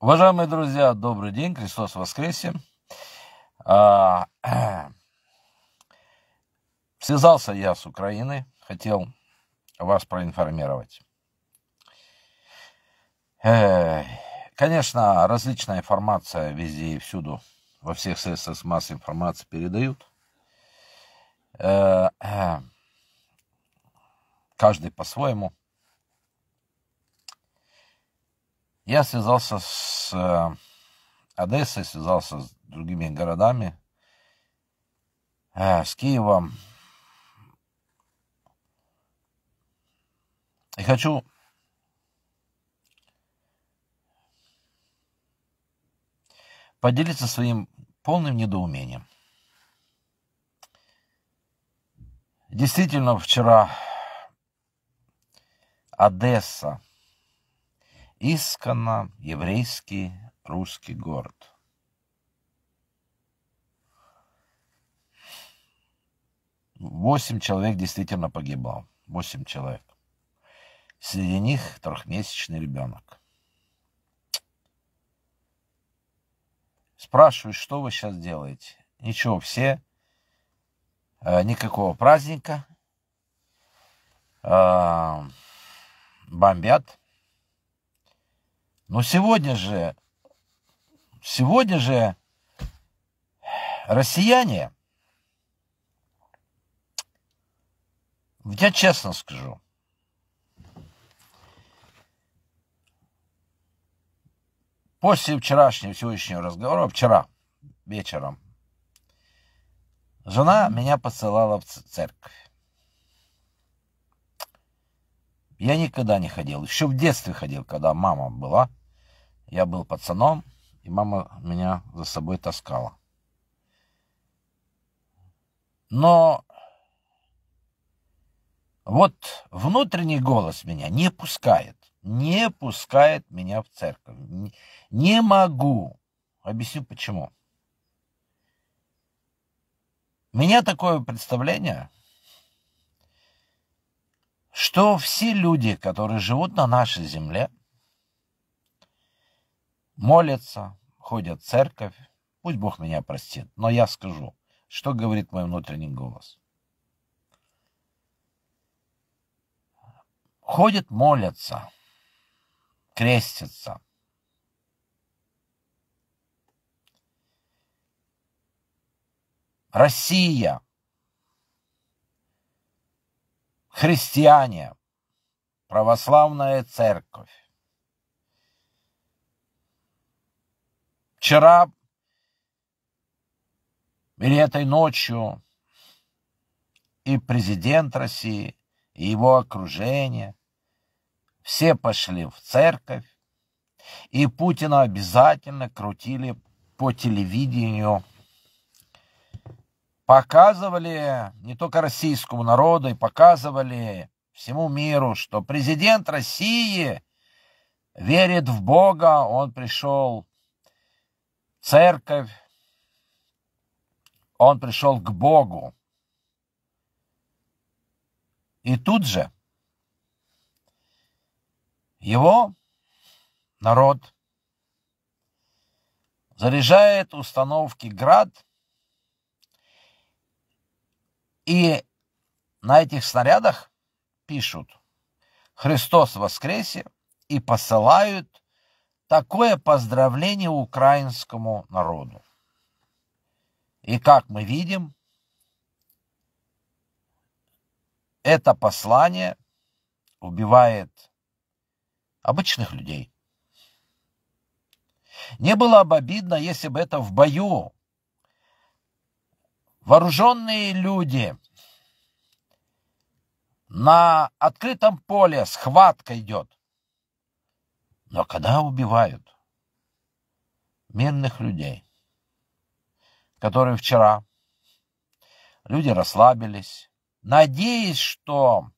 Уважаемые друзья, добрый день, Христос воскресе. А, связался я с Украины, хотел вас проинформировать. Э, конечно, различная информация везде и всюду, во всех средствах массовой информации передают. Э, каждый по-своему. Я связался с э, Одессой, связался с другими городами, э, с Киевом. И хочу поделиться своим полным недоумением. Действительно, вчера Одесса – Исконно еврейский русский город. Восемь человек действительно погибло. Восемь человек. Среди них трехмесячный ребенок. Спрашиваю, что вы сейчас делаете? Ничего, все. Э, никакого праздника. А, бомбят. Но сегодня же, сегодня же россияне, я честно скажу, после вчерашнего, сегодняшнего разговора, вчера вечером, жена меня посылала в церковь. Я никогда не ходил. Еще в детстве ходил, когда мама была. Я был пацаном, и мама меня за собой таскала. Но вот внутренний голос меня не пускает, не пускает меня в церковь. Не, могу. Объясню почему. У меня такое представление, что все люди, которые живут на нашей земле, молятся, ходят в церковь. Пусть Бог меня простит, но я скажу, что говорит мой внутренний голос. Ходят, молятся, крестятся. Россия, христиане, православная церковь. Вчера или этой ночью и президент России, и его окружение, все пошли в церковь, и Путина обязательно крутили по телевидению, показывали не только российскому народу, и показывали всему миру, что президент России верит в Бога, он пришел церковь, он пришел к Богу. И тут же его народ заряжает установки «Град», и на этих снарядах пишут «Христос воскресе» и посылают Такое поздравление украинскому народу. И как мы видим, это послание убивает обычных людей. Не было бы обидно, если бы это в бою вооруженные люди на открытом поле схватка идет. Но когда убивают мирных людей, которые вчера люди расслабились, надеясь, что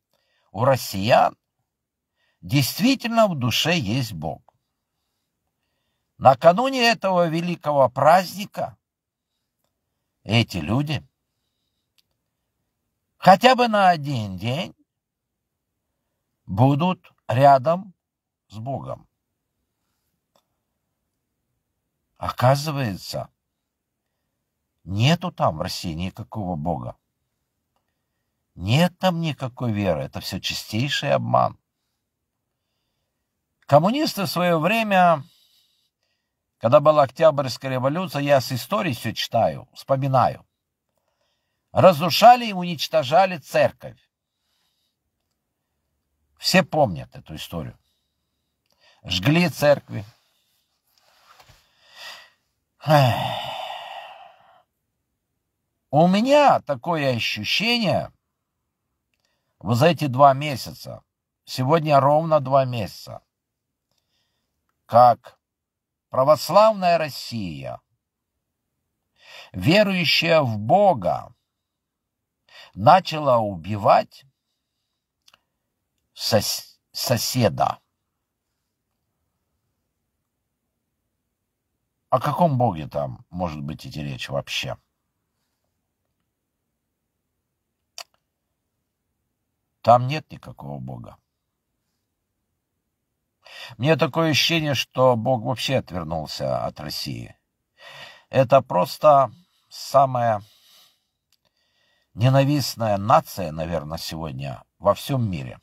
у россиян действительно в душе есть Бог. Накануне этого великого праздника эти люди хотя бы на один день будут рядом с Богом. Оказывается, нету там в России никакого Бога. Нет там никакой веры, это все чистейший обман. Коммунисты в свое время, когда была Октябрьская революция, я с истории все читаю, вспоминаю, разрушали и уничтожали церковь. Все помнят эту историю. Жгли церкви, у меня такое ощущение вот за эти два месяца, сегодня ровно два месяца, как православная Россия, верующая в Бога, начала убивать сос соседа. О каком боге там может быть идти речь вообще? Там нет никакого бога. Мне такое ощущение, что бог вообще отвернулся от России. Это просто самая ненавистная нация, наверное, сегодня во всем мире.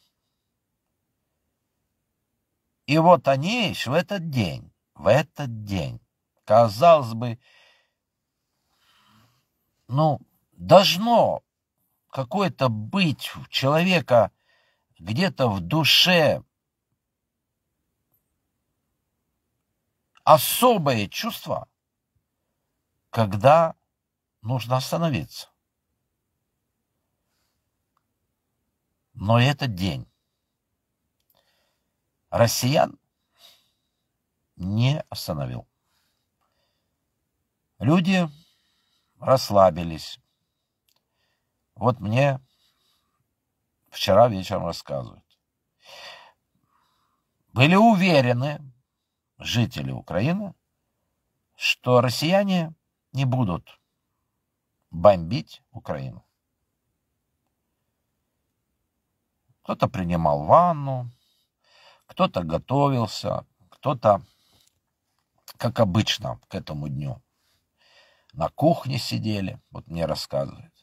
И вот они еще в этот день, в этот день Казалось бы, ну, должно какое-то быть у человека где-то в душе особое чувство, когда нужно остановиться. Но этот день россиян не остановил. Люди расслабились. Вот мне вчера вечером рассказывают. Были уверены жители Украины, что россияне не будут бомбить Украину. Кто-то принимал ванну, кто-то готовился, кто-то, как обычно, к этому дню – на кухне сидели, вот мне рассказывают.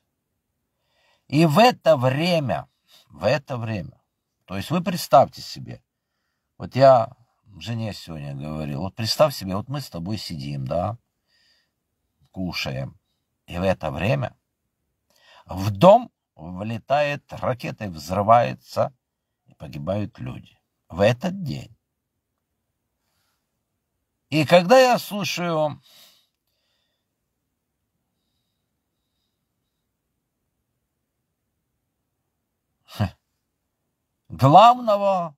И в это время, в это время, то есть вы представьте себе, вот я жене сегодня говорил, вот представь себе, вот мы с тобой сидим, да, кушаем, и в это время в дом влетает ракета и взрывается, и погибают люди. В этот день. И когда я слушаю главного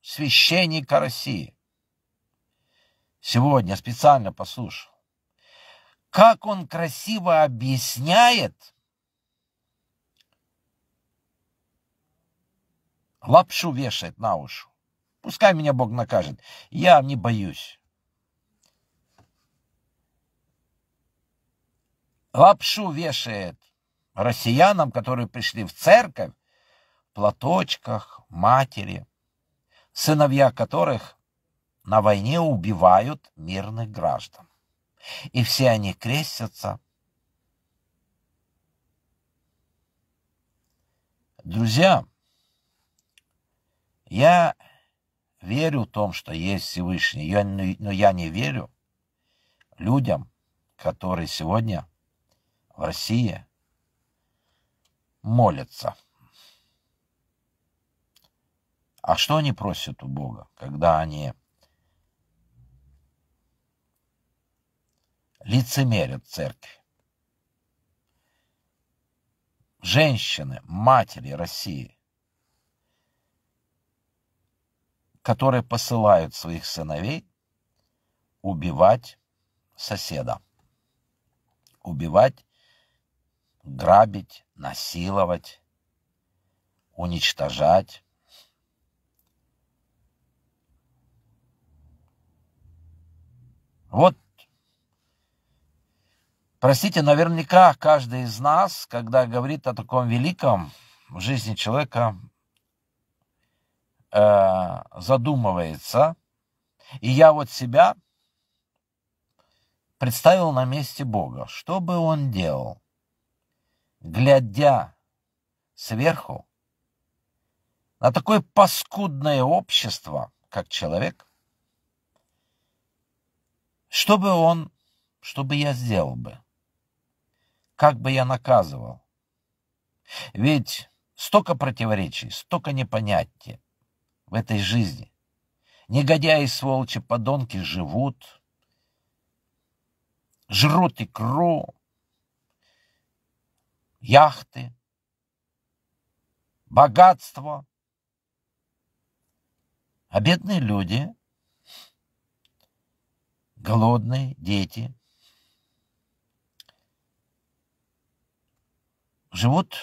священника России. Сегодня специально послушал. Как он красиво объясняет лапшу вешает на уши. Пускай меня Бог накажет. Я не боюсь. Лапшу вешает россиянам, которые пришли в церковь, платочках, матери, сыновья которых на войне убивают мирных граждан. И все они крестятся. Друзья, я верю в том, что есть Всевышний, но я не верю людям, которые сегодня в России молятся. А что они просят у Бога, когда они лицемерят церкви? Женщины, матери России, которые посылают своих сыновей убивать соседа, убивать, грабить, насиловать, уничтожать Вот, простите, наверняка каждый из нас, когда говорит о таком великом в жизни человека, э, задумывается. И я вот себя представил на месте Бога. Что бы он делал? Глядя сверху на такое паскудное общество, как человек – что бы он, что бы я сделал бы? Как бы я наказывал? Ведь столько противоречий, столько непонятия в этой жизни. Негодяи, сволочи, подонки живут, жрут икру, яхты, богатство. А бедные люди — голодные дети живут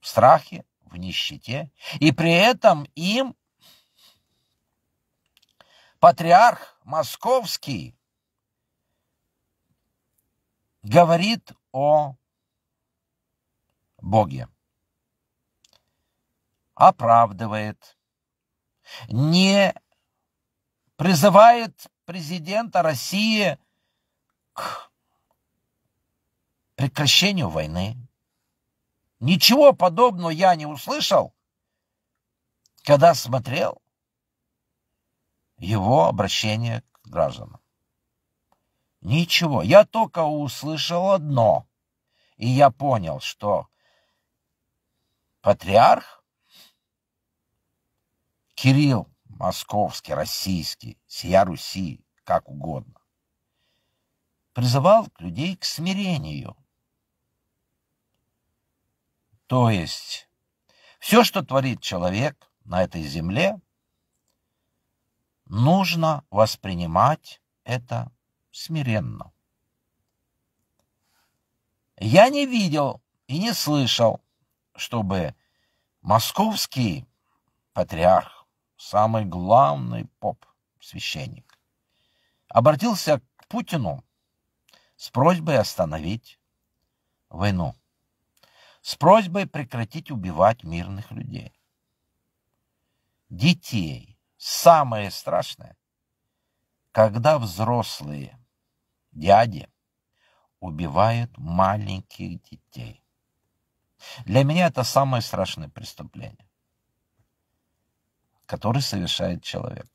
в страхе, в нищете, и при этом им патриарх московский говорит о Боге. Оправдывает, не призывает президента России к прекращению войны. Ничего подобного я не услышал, когда смотрел его обращение к гражданам. Ничего. Я только услышал одно. И я понял, что патриарх Кирилл московский, российский, сия Руси, как угодно. Призывал людей к смирению. То есть все, что творит человек на этой земле, нужно воспринимать это смиренно. Я не видел и не слышал, чтобы московский патриарх самый главный поп, священник, обратился к Путину с просьбой остановить войну, с просьбой прекратить убивать мирных людей, детей. Самое страшное, когда взрослые дяди убивают маленьких детей. Для меня это самое страшное преступление который совершает человек.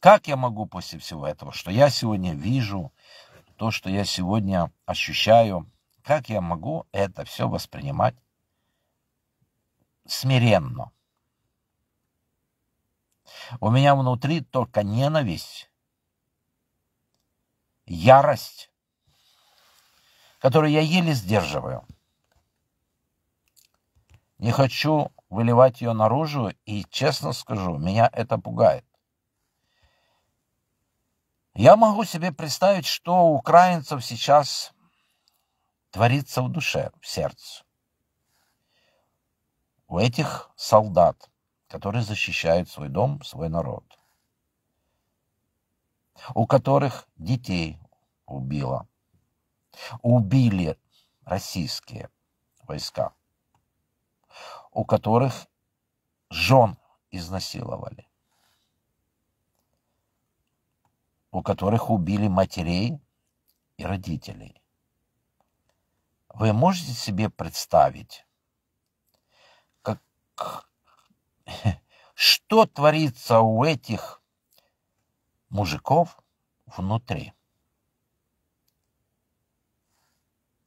Как я могу после всего этого, что я сегодня вижу, то, что я сегодня ощущаю, как я могу это все воспринимать смиренно? У меня внутри только ненависть, ярость, которую я еле сдерживаю. Не хочу выливать ее наружу, и, честно скажу, меня это пугает. Я могу себе представить, что у украинцев сейчас творится в душе, в сердце. У этих солдат, которые защищают свой дом, свой народ, у которых детей убило, убили российские войска – у которых жен изнасиловали, у которых убили матерей и родителей. Вы можете себе представить, как, что творится у этих мужиков внутри?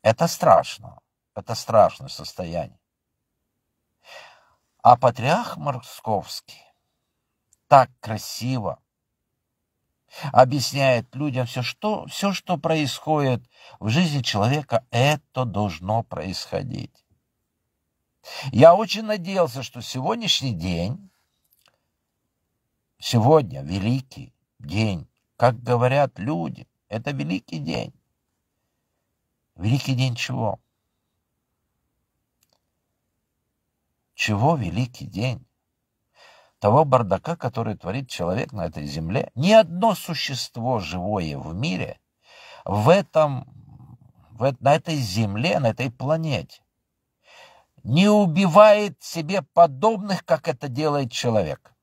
Это страшно. Это страшное состояние. А патриарх Московский так красиво объясняет людям все, что, все, что происходит в жизни человека, это должно происходить. Я очень надеялся, что сегодняшний день, сегодня великий день, как говорят люди, это великий день. Великий день чего? Чего великий день? Того бардака, который творит человек на этой земле, ни одно существо живое в мире в этом, в, на этой земле, на этой планете не убивает себе подобных, как это делает человек.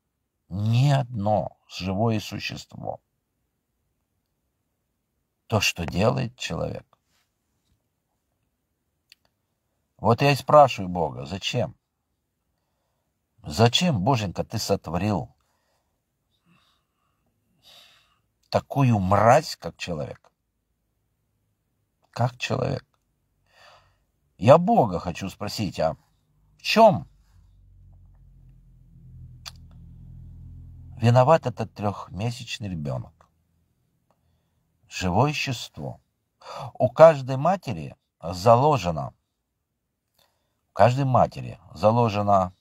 Ни одно живое существо. То, что делает человек. Вот я и спрашиваю Бога, зачем? Зачем, Боженька, ты сотворил такую мразь, как человек? Как человек? Я Бога хочу спросить, а в чем виноват этот трехмесячный ребенок? Живое существо? У каждой матери заложено, у каждой матери заложено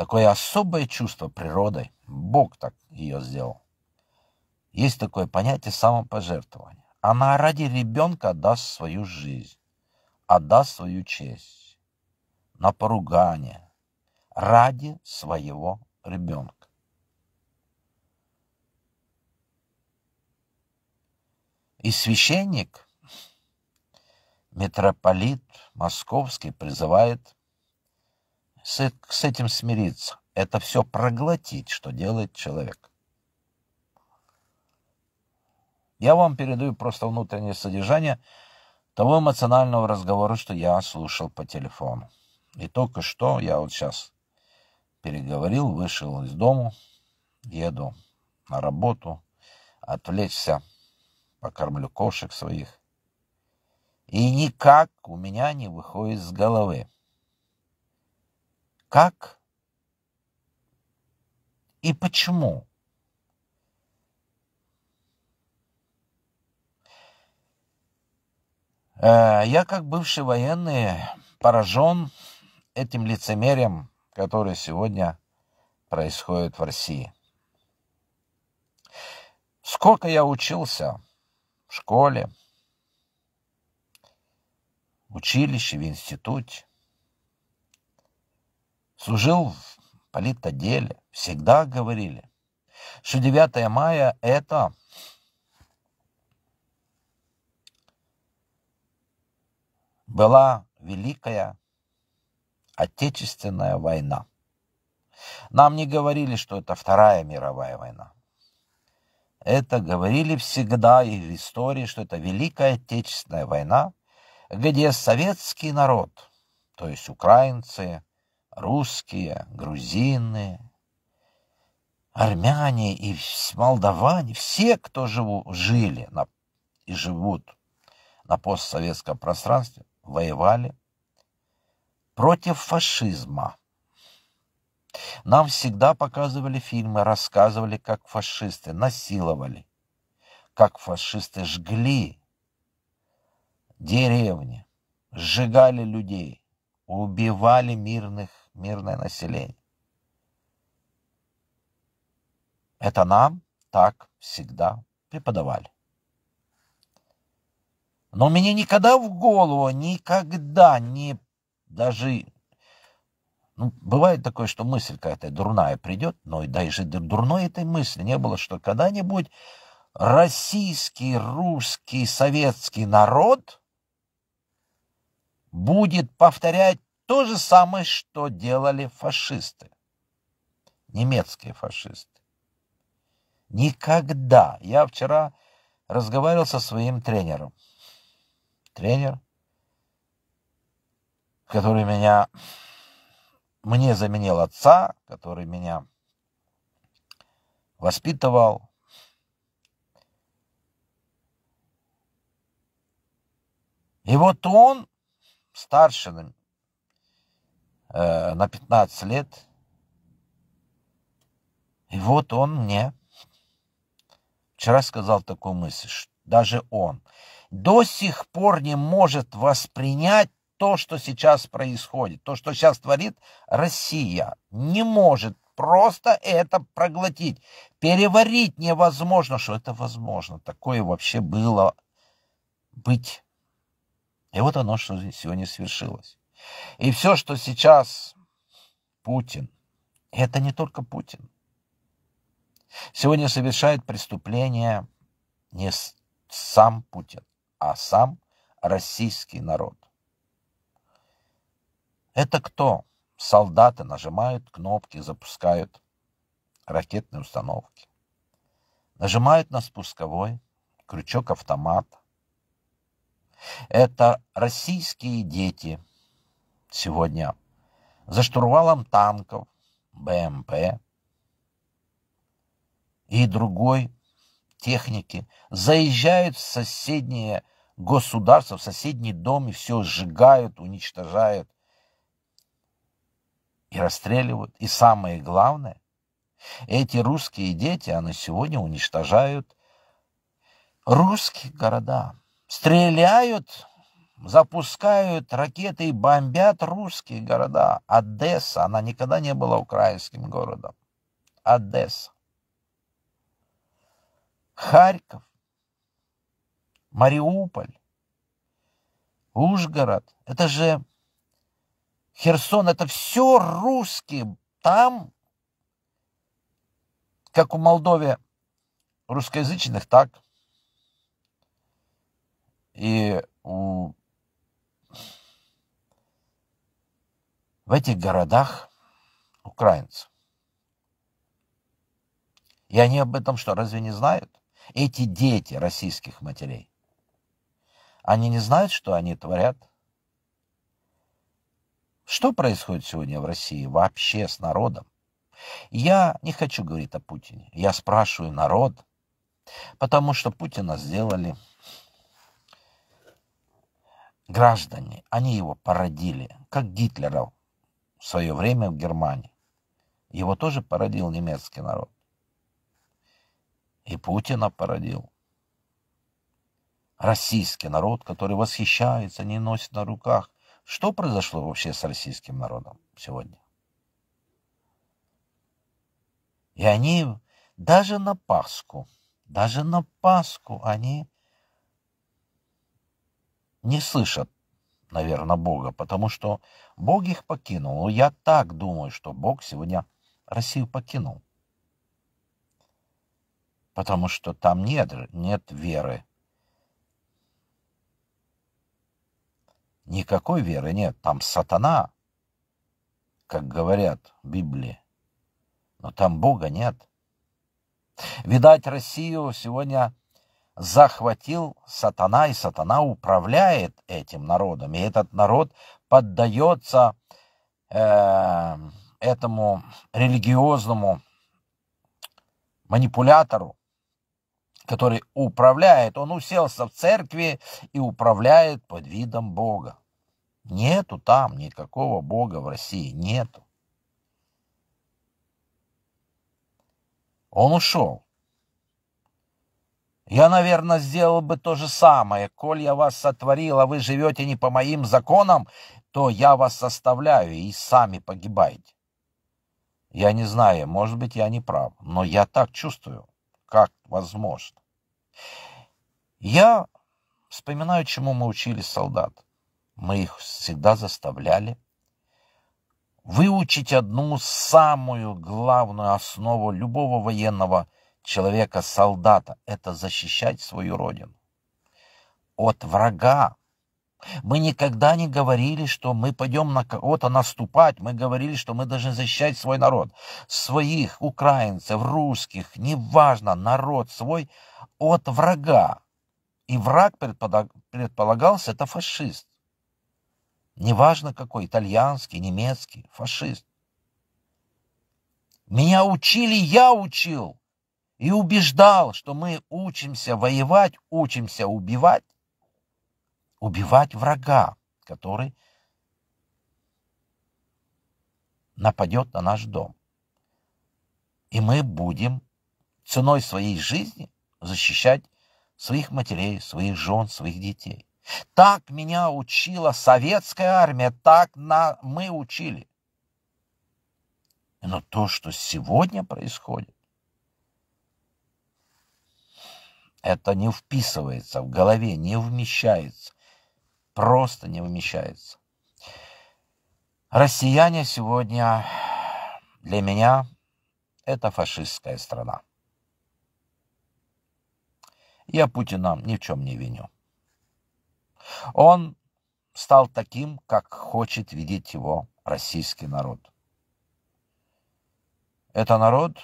Такое особое чувство природой Бог так ее сделал. Есть такое понятие самопожертвования. Она ради ребенка отдаст свою жизнь, отдаст свою честь на поругание ради своего ребенка. И священник, митрополит Московский призывает с, с этим смириться, это все проглотить, что делает человек. Я вам передаю просто внутреннее содержание того эмоционального разговора, что я слушал по телефону. И только что я вот сейчас переговорил, вышел из дому, еду на работу, отвлечься, покормлю кошек своих. И никак у меня не выходит с головы. Как и почему? Э, я, как бывший военный, поражен этим лицемерием, которое сегодня происходит в России. Сколько я учился в школе, в училище, в институте, Служил в политотделе. Всегда говорили, что 9 мая – это была Великая Отечественная война. Нам не говорили, что это Вторая мировая война. Это говорили всегда и в истории, что это Великая Отечественная война, где советский народ, то есть украинцы, русские, грузины, армяне и молдаване, все, кто живу, жили на, и живут на постсоветском пространстве, воевали против фашизма. Нам всегда показывали фильмы, рассказывали, как фашисты насиловали, как фашисты жгли деревни, сжигали людей, убивали мирных мирное население. Это нам так всегда преподавали. Но мне никогда в голову, никогда не даже... Ну, бывает такое, что мысль какая-то дурная придет, но и даже дурной этой мысли не было, что когда-нибудь российский, русский, советский народ будет повторять то же самое, что делали фашисты, немецкие фашисты. Никогда. Я вчера разговаривал со своим тренером. Тренер, который меня мне заменил отца, который меня воспитывал. И вот он старше э, на 15 лет. И вот он мне вчера сказал такую мысль, что даже он до сих пор не может воспринять то, что сейчас происходит, то, что сейчас творит Россия, не может просто это проглотить. Переварить невозможно, что это возможно. Такое вообще было быть. И вот оно, что сегодня свершилось. И все, что сейчас Путин, и это не только Путин. Сегодня совершает преступление не сам Путин, а сам российский народ. Это кто? Солдаты нажимают кнопки, запускают ракетные установки. Нажимают на спусковой крючок автомата. Это российские дети – сегодня за штурвалом танков, БМП и другой техники, заезжают в соседние государства, в соседний дом и все сжигают, уничтожают и расстреливают. И самое главное, эти русские дети, они сегодня уничтожают русские города, стреляют запускают ракеты и бомбят русские города. Одесса, она никогда не была украинским городом. Одесса. Харьков, Мариуполь, Ужгород, это же Херсон, это все русские. Там, как у Молдове русскоязычных, так и у в этих городах украинцев. И они об этом что, разве не знают? Эти дети российских матерей. Они не знают, что они творят? Что происходит сегодня в России вообще с народом? Я не хочу говорить о Путине. Я спрашиваю народ, потому что Путина сделали граждане. Они его породили, как Гитлеров в свое время в Германии. Его тоже породил немецкий народ. И Путина породил. Российский народ, который восхищается, не носит на руках. Что произошло вообще с российским народом сегодня? И они даже на Пасху, даже на Пасху они не слышат наверное, Бога, потому что Бог их покинул. Ну, я так думаю, что Бог сегодня Россию покинул. Потому что там нет, нет веры. Никакой веры нет. Там сатана, как говорят в Библии. Но там Бога нет. Видать, Россию сегодня захватил сатана, и сатана управляет этим народом. И этот народ поддается э, этому религиозному манипулятору, который управляет. Он уселся в церкви и управляет под видом Бога. Нету там никакого Бога в России, нету. Он ушел. Я, наверное, сделал бы то же самое. Коль я вас сотворил, а вы живете не по моим законам, то я вас составляю и сами погибаете. Я не знаю, может быть, я не прав, но я так чувствую, как возможно. Я вспоминаю, чему мы учили солдат. Мы их всегда заставляли выучить одну самую главную основу любого военного человека-солдата — это защищать свою родину от врага. Мы никогда не говорили, что мы пойдем на кого-то наступать. Мы говорили, что мы должны защищать свой народ. Своих, украинцев, русских, неважно, народ свой от врага. И враг предполагался, это фашист. Неважно какой, итальянский, немецкий, фашист. Меня учили, я учил и убеждал, что мы учимся воевать, учимся убивать, убивать врага, который нападет на наш дом. И мы будем ценой своей жизни защищать своих матерей, своих жен, своих детей. Так меня учила советская армия, так на... мы учили. Но то, что сегодня происходит, Это не вписывается в голове, не вмещается. Просто не вмещается. Россияне сегодня для меня это фашистская страна. Я Путина ни в чем не виню. Он стал таким, как хочет видеть его российский народ. Это народ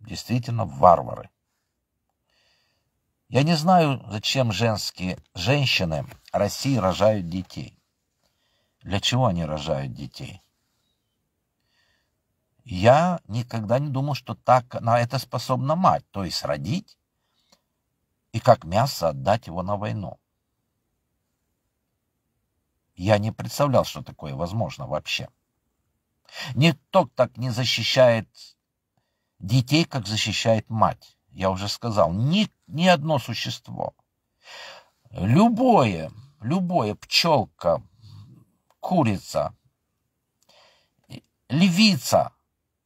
действительно варвары. Я не знаю, зачем женские женщины России рожают детей. Для чего они рожают детей? Я никогда не думал, что так на это способна мать, то есть родить и как мясо отдать его на войну. Я не представлял, что такое возможно вообще. Никто так не защищает детей, как защищает мать я уже сказал, ни, ни одно существо. Любое, любое пчелка, курица, львица,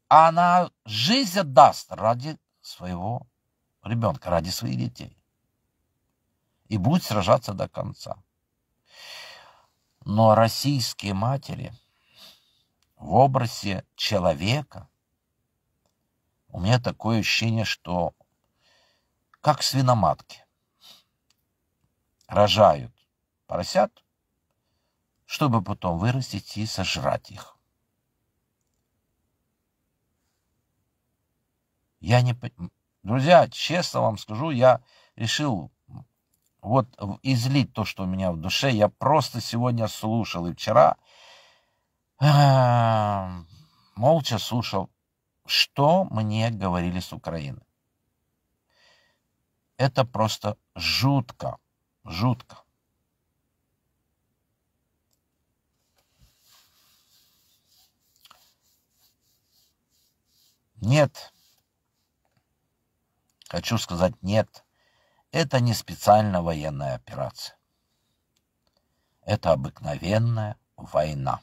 она жизнь отдаст ради своего ребенка, ради своих детей. И будет сражаться до конца. Но российские матери в образе человека, у меня такое ощущение, что как свиноматки. Рожают поросят, чтобы потом вырастить и сожрать их. Я не... Друзья, честно вам скажу, я решил вот излить то, что у меня в душе. Я просто сегодня слушал и вчера э, молча слушал, что мне говорили с Украины. Это просто жутко, жутко. Нет. Хочу сказать нет. Это не специально военная операция. Это обыкновенная война,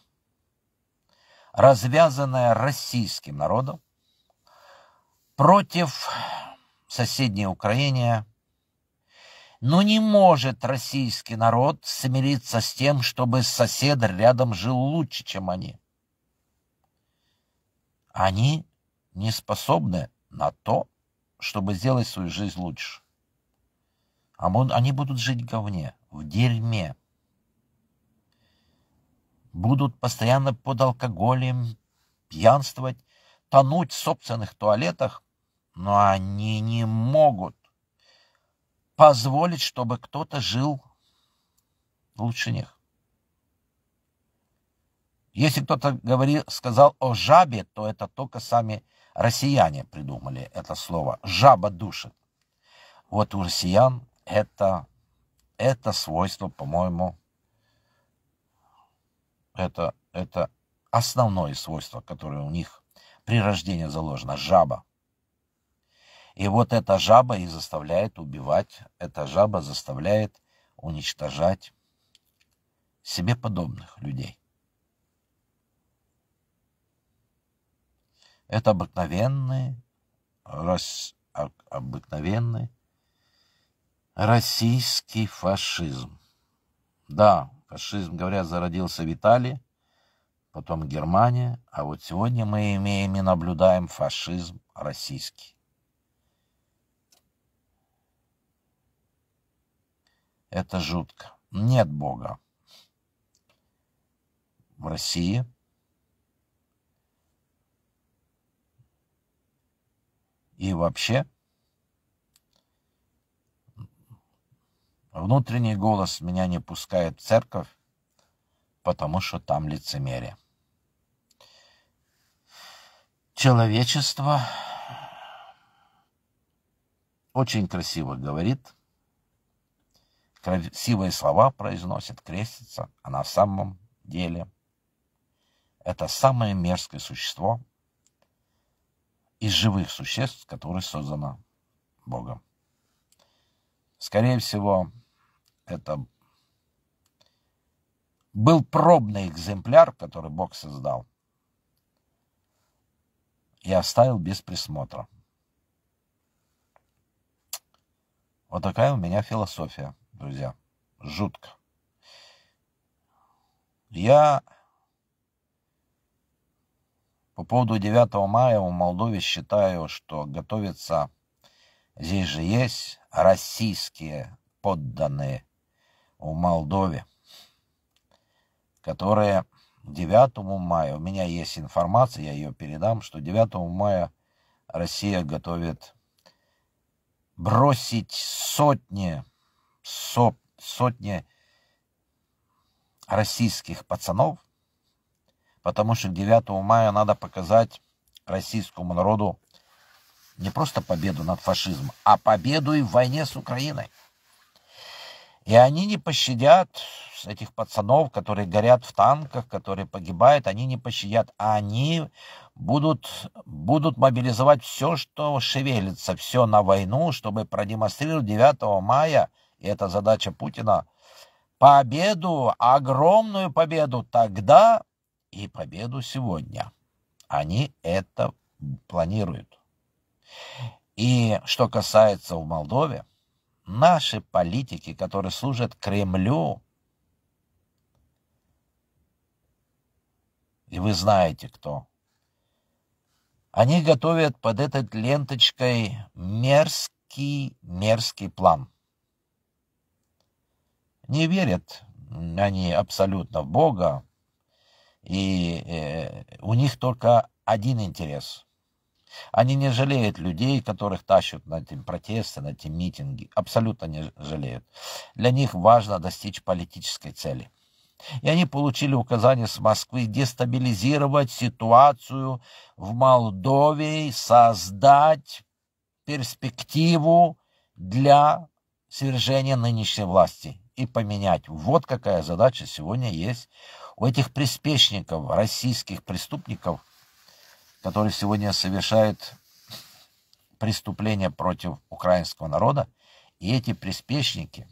развязанная российским народом против в соседней Украине. Но не может российский народ смириться с тем, чтобы сосед рядом жил лучше, чем они. Они не способны на то, чтобы сделать свою жизнь лучше. А они будут жить в говне, в дерьме. Будут постоянно под алкоголем, пьянствовать, тонуть в собственных туалетах – но они не могут позволить, чтобы кто-то жил лучше них. Если кто-то говорил, сказал о жабе, то это только сами россияне придумали это слово. Жаба душит. Вот у россиян это, это свойство, по-моему, это, это основное свойство, которое у них при рождении заложено. Жаба. И вот эта жаба и заставляет убивать, эта жаба заставляет уничтожать себе подобных людей. Это обыкновенный, рос, обыкновенный российский фашизм. Да, фашизм, говорят, зародился в Италии, потом Германия, а вот сегодня мы имеем и наблюдаем фашизм российский. Это жутко. Нет Бога. В России и вообще внутренний голос меня не пускает в церковь, потому что там лицемерие. Человечество очень красиво говорит – красивые слова произносит, крестится, а на самом деле это самое мерзкое существо из живых существ, которое создано Богом. Скорее всего, это был пробный экземпляр, который Бог создал и оставил без присмотра. Вот такая у меня философия друзья. Жутко. Я по поводу 9 мая в Молдове считаю, что готовится, здесь же есть российские подданные в Молдове, которые 9 мая, у меня есть информация, я ее передам, что 9 мая Россия готовит бросить сотни со, сотни российских пацанов, потому что 9 мая надо показать российскому народу не просто победу над фашизмом, а победу и в войне с Украиной. И они не пощадят этих пацанов, которые горят в танках, которые погибают, они не пощадят. А они будут, будут мобилизовать все, что шевелится, все на войну, чтобы продемонстрировать 9 мая – это задача Путина, победу, огромную победу тогда и победу сегодня. Они это планируют. И что касается в Молдове, наши политики, которые служат Кремлю, и вы знаете кто, они готовят под этой ленточкой мерзкий, мерзкий план – не верят они абсолютно в Бога, и э, у них только один интерес. Они не жалеют людей, которых тащат на эти протесты, на эти митинги. Абсолютно не жалеют. Для них важно достичь политической цели. И они получили указание с Москвы дестабилизировать ситуацию в Молдове, создать перспективу для свержения нынешней власти и поменять. Вот какая задача сегодня есть у этих приспешников, российских преступников, которые сегодня совершают преступления против украинского народа. И эти приспешники,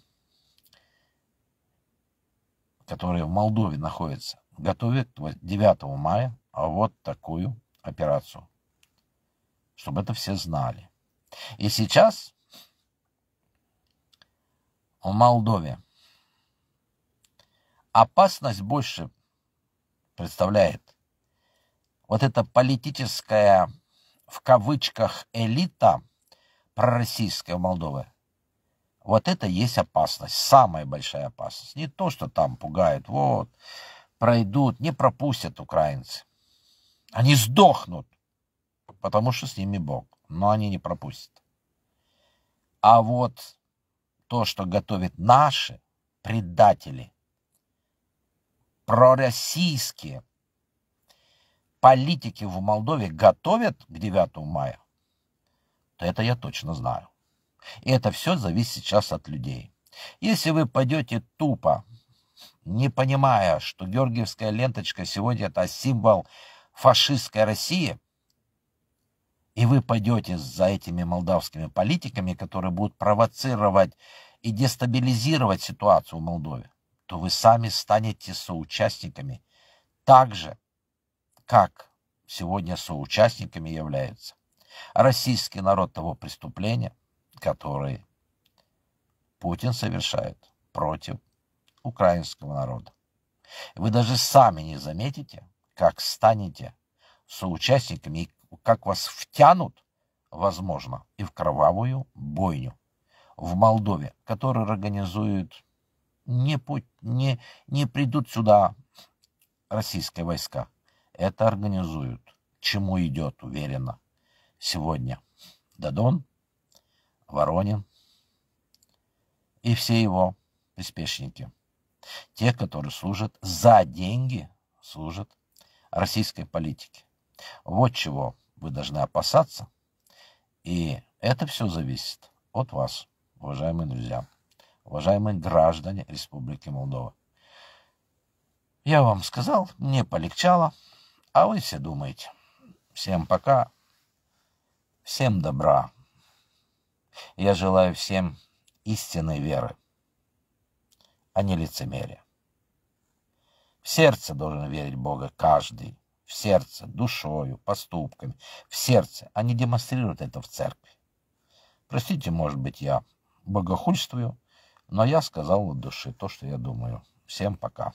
которые в Молдове находятся, готовят 9 мая вот такую операцию. Чтобы это все знали. И сейчас в Молдове опасность больше представляет вот эта политическая, в кавычках, элита пророссийская Молдовы. Вот это есть опасность, самая большая опасность. Не то, что там пугают, вот, пройдут, не пропустят украинцы. Они сдохнут, потому что с ними Бог, но они не пропустят. А вот то, что готовят наши предатели – пророссийские политики в Молдове готовят к 9 мая, то это я точно знаю. И это все зависит сейчас от людей. Если вы пойдете тупо, не понимая, что георгиевская ленточка сегодня это символ фашистской России, и вы пойдете за этими молдавскими политиками, которые будут провоцировать и дестабилизировать ситуацию в Молдове, то вы сами станете соучастниками, так же, как сегодня соучастниками являются российский народ того преступления, которое Путин совершает против украинского народа. Вы даже сами не заметите, как станете соучастниками и как вас втянут, возможно, и в кровавую бойню в Молдове, которую организуют не, не, не придут сюда российские войска. Это организуют. чему идет, уверенно, сегодня Дадон, Воронин и все его приспешники. Те, которые служат за деньги, служат российской политике. Вот чего вы должны опасаться. И это все зависит от вас, уважаемые друзья уважаемые граждане Республики Молдова. Я вам сказал, мне полегчало, а вы все думаете. Всем пока, всем добра. Я желаю всем истинной веры, а не лицемерия. В сердце должен верить Бога каждый. В сердце, душою, поступками. В сердце. Они демонстрируют это в церкви. Простите, может быть, я богохульствую, но я сказал от души то, что я думаю. Всем пока.